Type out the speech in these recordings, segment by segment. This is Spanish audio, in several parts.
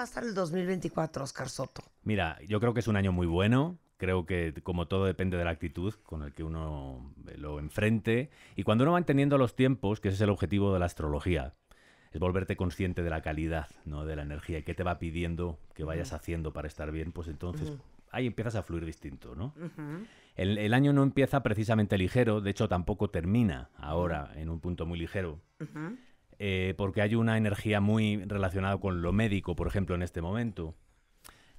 Hasta el 2024, Oscar Soto? Mira, yo creo que es un año muy bueno. Creo que como todo depende de la actitud con el que uno lo enfrente. Y cuando uno va entendiendo los tiempos, que ese es el objetivo de la astrología, es volverte consciente de la calidad, ¿no? de la energía y qué te va pidiendo que vayas haciendo para estar bien, pues entonces ahí empiezas a fluir distinto. ¿no? el, el, año no empieza precisamente ligero, de hecho tampoco termina ahora en un punto muy ligero. Eh, porque hay una energía muy relacionada con lo médico, por ejemplo, en este momento.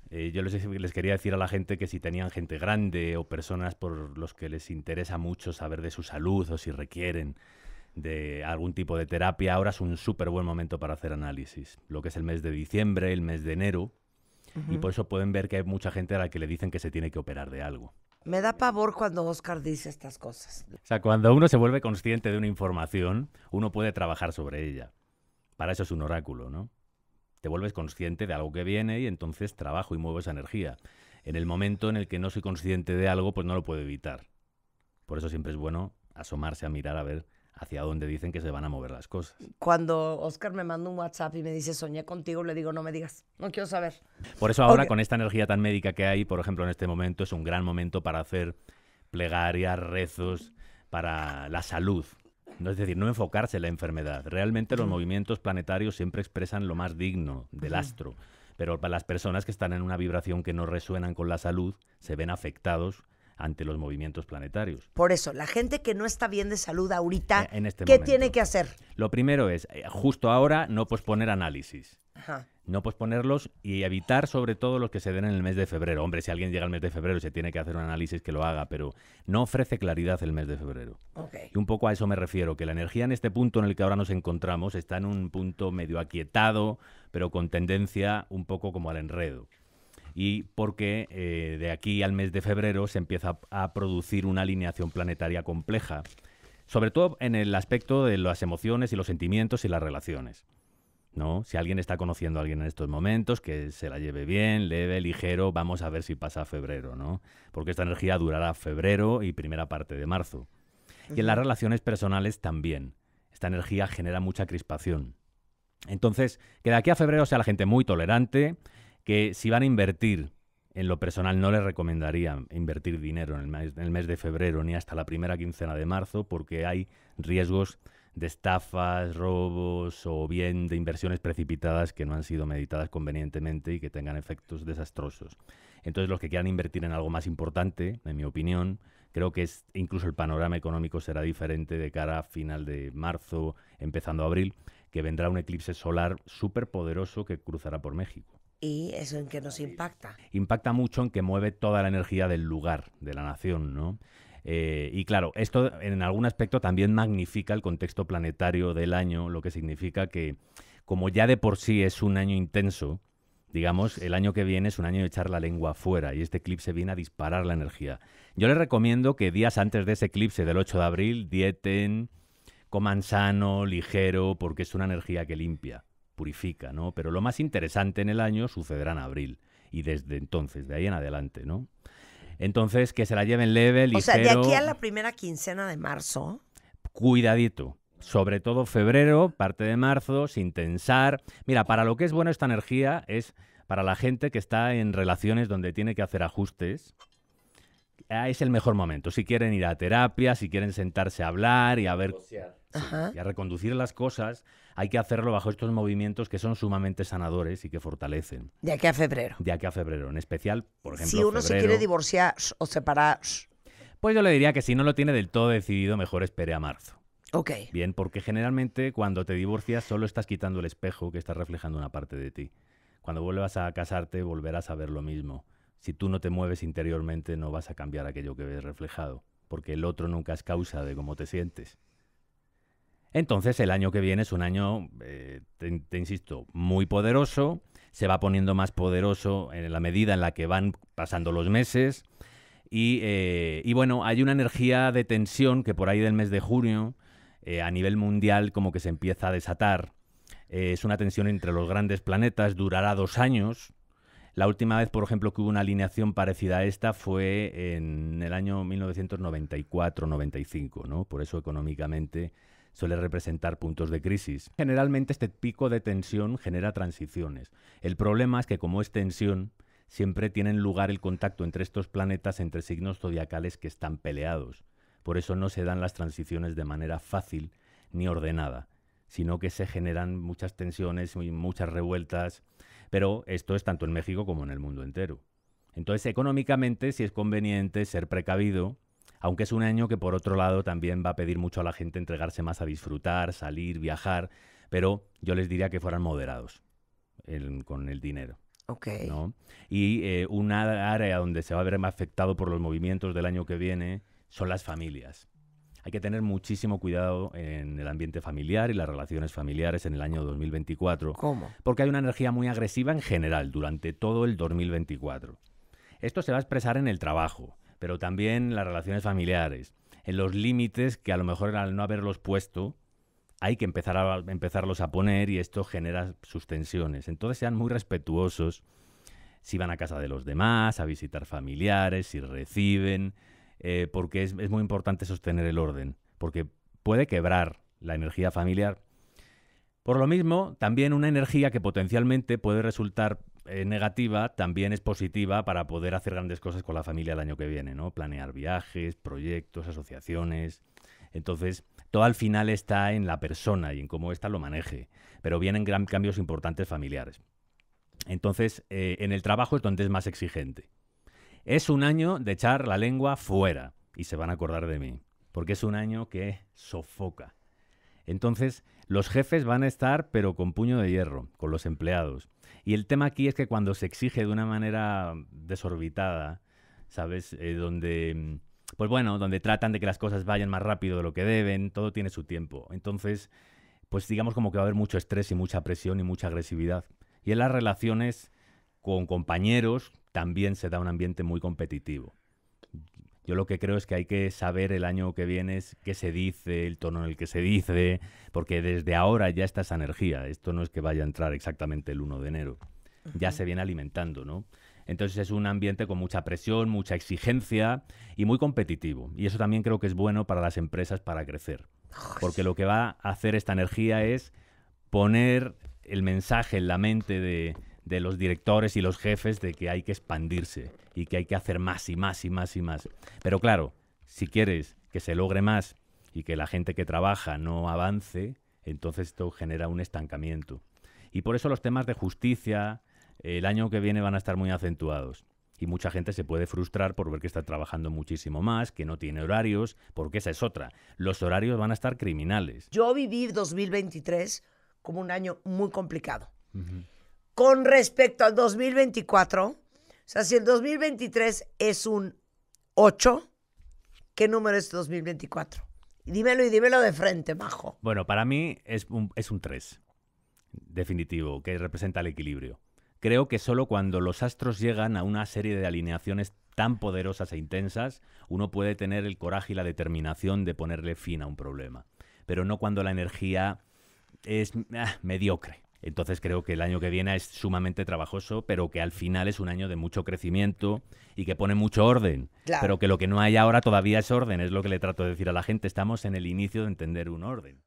Eh, yo les, quería decir a la gente que si tenían gente grande o personas por los que les interesa mucho saber de su salud o si requieren de algún tipo de terapia, ahora es un súper buen momento para hacer análisis. Lo que es el mes de diciembre, el mes de enero, y por eso pueden ver que hay mucha gente a la que le dicen que se tiene que operar de algo. Me da pavor cuando Oscar dice estas cosas. O sea, cuando uno se vuelve consciente de una información, uno puede trabajar sobre ella. Para eso es un oráculo, ¿no? Te vuelves consciente de algo que viene y entonces trabajo y muevo esa energía. En el momento en el que no soy consciente de algo, pues no lo puedo evitar. Por eso siempre es bueno asomarse a mirar a ver hacia donde dicen que se van a mover las cosas. Cuando Oscar me manda un WhatsApp y me dice soñé contigo, le digo no me digas, no quiero saber. Por eso ahora con esta energía tan médica que hay, por ejemplo en este momento es un gran momento para hacer plegarias, rezos para la salud. No, es decir, no enfocarse en la enfermedad. Realmente los movimientos planetarios siempre expresan lo más digno del astro, pero para las personas que están en una vibración que no resuenan con la salud, se ven afectados ante los movimientos planetarios. Por eso, la gente que no está bien de salud ahorita, e-, este ¿qué tiene que hacer? Lo primero es, eh, justo ahora, no posponer análisis. no posponerlos y evitar sobre todo los que se den en el mes de febrero. Hombre, si alguien llega al mes de febrero y se tiene que hacer un análisis que lo haga, pero no ofrece claridad el mes de febrero. Y un poco a eso me refiero, que la energía en este punto en el que ahora nos encontramos está en un punto medio aquietado, pero con tendencia un poco como al enredo y porque eh, de aquí al mes de febrero se empieza a producir una alineación planetaria compleja, sobre todo en el aspecto de las emociones y los sentimientos y las relaciones. ¿No? Si alguien está conociendo a alguien en estos momentos, que se la lleve bien, leve, ligero, vamos a ver si pasa febrero, ¿no? Porque esta energía durará febrero y primera parte de marzo. Y en las relaciones personales también. Esta energía genera mucha crispación. Entonces, que de aquí a febrero sea la gente muy tolerante, que si van a invertir, en lo personal no les recomendaría invertir dinero en el, mes, de febrero ni hasta la primera quincena de marzo porque hay riesgos de estafas, robos o bien de inversiones precipitadas que no han sido meditadas convenientemente y que tengan efectos desastrosos. Entonces los que quieran invertir en algo más importante, en mi opinión, creo que es, incluso el panorama económico será diferente de cara a final de marzo, empezando abril, que vendrá un eclipse solar súper poderoso que cruzará por México. ¿Y eso en que nos impacta? Impacta mucho en que mueve toda la energía del lugar, de la nación, ¿no? Eh, y claro, esto en algún aspecto también magnifica el contexto planetario del año, lo que significa que como ya de por sí es un año intenso, digamos, el año que viene es un año de echar la lengua afuera y este eclipse viene a disparar la energía. Yo les recomiendo que días antes de ese eclipse del 8 de abril dieten, coman sano, ligero, porque es una energía que limpia purifica, ¿no? Pero lo más interesante en el año sucederá en abril y desde entonces, de ahí en adelante, ¿no? Entonces, que se la lleven leve, ligero. O sea, de aquí a la primera quincena de marzo. Cuidadito. Sobre todo febrero, parte de marzo, sin tensar. Mira, para lo que es bueno esta energía es para la gente que está en relaciones donde tiene que hacer ajustes Ah, es el mejor momento. Si quieren ir a terapia, si quieren sentarse a hablar y a ver y a reconducir las cosas, hay que hacerlo bajo estos movimientos que son sumamente sanadores y que fortalecen. De aquí a febrero. De aquí a febrero, en especial, por ejemplo. Si uno se quiere divorciar o separar. Pues yo le diría que si no lo tiene del todo decidido, mejor espere a marzo. Ok. Bien, porque generalmente cuando te divorcias solo estás quitando el espejo que está reflejando una parte de ti. Cuando vuelvas a casarte volverás a ver lo mismo. Si tú no te mueves interiormente no vas a cambiar aquello que ves reflejado, porque el otro nunca es causa de cómo te sientes. Entonces el año que viene es un año, eh, te, insisto, muy poderoso, se va poniendo más poderoso en la medida en la que van pasando los meses. Y, eh, bueno, hay una energía de tensión que por ahí del mes de junio, eh, a nivel mundial, como que se empieza a desatar. es una tensión entre los grandes planetas, durará dos años. La última vez, por ejemplo, que hubo una alineación parecida a esta fue en el año 1994-95, ¿no? Por eso económicamente suele representar puntos de crisis. Generalmente este pico de tensión genera transiciones. El problema es que como es tensión, siempre tienen lugar el contacto entre estos planetas, entre signos zodiacales que están peleados. Por eso no se dan las transiciones de manera fácil ni ordenada, sino que se generan muchas tensiones, y muchas revueltas, pero esto es tanto en México como en el mundo entero. Entonces, económicamente si es conveniente ser precavido, aunque es un año que por otro lado también va a pedir mucho a la gente entregarse más a disfrutar, salir, viajar, pero yo les diría que fueran moderados con el dinero. Y un eh, una área donde se va a ver más afectado por los movimientos del año que viene son las familias. Hay que tener muchísimo cuidado en el ambiente familiar y las relaciones familiares en el año 2024. ¿Cómo? Porque hay una energía muy agresiva en general durante todo el 2024. Esto se va a expresar en el trabajo, pero también en las relaciones familiares, en los límites que a lo mejor al no haberlos puesto hay que empezar a, empezarlos a poner y esto genera sus tensiones. Entonces sean muy respetuosos si van a casa de los demás, a visitar familiares, si reciben, eh, porque es, muy importante sostener el orden, porque puede quebrar la energía familiar. Por lo mismo, también una energía que potencialmente puede resultar eh, negativa también es positiva para poder hacer grandes cosas con la familia el año que viene, ¿no? Planear viajes, proyectos, asociaciones. Entonces, todo al final está en la persona y en cómo ésta lo maneje, pero vienen gran cambios importantes familiares. Entonces, eh, en el trabajo es donde es más exigente es un año de echar la lengua fuera y se van a acordar de mí, porque es un año que sofoca. Entonces, los jefes van a estar, pero con puño de hierro, con los empleados. Y el tema aquí es que cuando se exige de una manera desorbitada, ¿sabes? Eh, donde, mm, pues bueno, donde tratan de que las cosas vayan más rápido de lo que deben, todo tiene su tiempo. Entonces, pues digamos como que va a haber mucho estrés y mucha presión y mucha agresividad. Y en las relaciones con compañeros, también se da un ambiente muy competitivo. Yo lo que creo es que hay que saber el año que viene es qué se dice, el tono en el que se dice, porque desde ahora ya está esa energía. Esto no es que vaya a entrar exactamente el 1 de enero. Ya se viene alimentando, ¿no? Entonces es un ambiente con mucha presión, mucha exigencia y muy competitivo. Y eso también creo que es bueno para las empresas para crecer. Porque lo que va a hacer esta energía es poner el mensaje en la mente de, de los directores y los jefes de que hay que expandirse y que hay que hacer más y más y más y más. Pero claro, si quieres que se logre más y que la gente que trabaja no avance, entonces esto genera un estancamiento. Y por eso los temas de justicia el año que viene van a estar muy acentuados. Y mucha gente se puede frustrar por ver que está trabajando muchísimo más, que no tiene horarios, porque esa es otra. Los horarios van a estar criminales. Yo viví 2023 como un año muy complicado con respecto al 2024, o sea, si el 2023 es un 8, ¿qué número es 2024? Dímelo y dímelo de frente, Majo. Bueno, para mí es un, 3, definitivo, que representa el equilibrio. Creo que solo cuando los astros llegan a una serie de alineaciones tan poderosas e intensas, uno puede tener el coraje y la determinación de ponerle fin a un problema. Pero no cuando la energía es ah, mediocre. Entonces creo que el año que viene es sumamente trabajoso, pero que al final es un año de mucho crecimiento y que pone mucho orden. Pero que lo que no hay ahora todavía es orden, es lo que le trato de decir a la gente. Estamos en el inicio de entender un orden.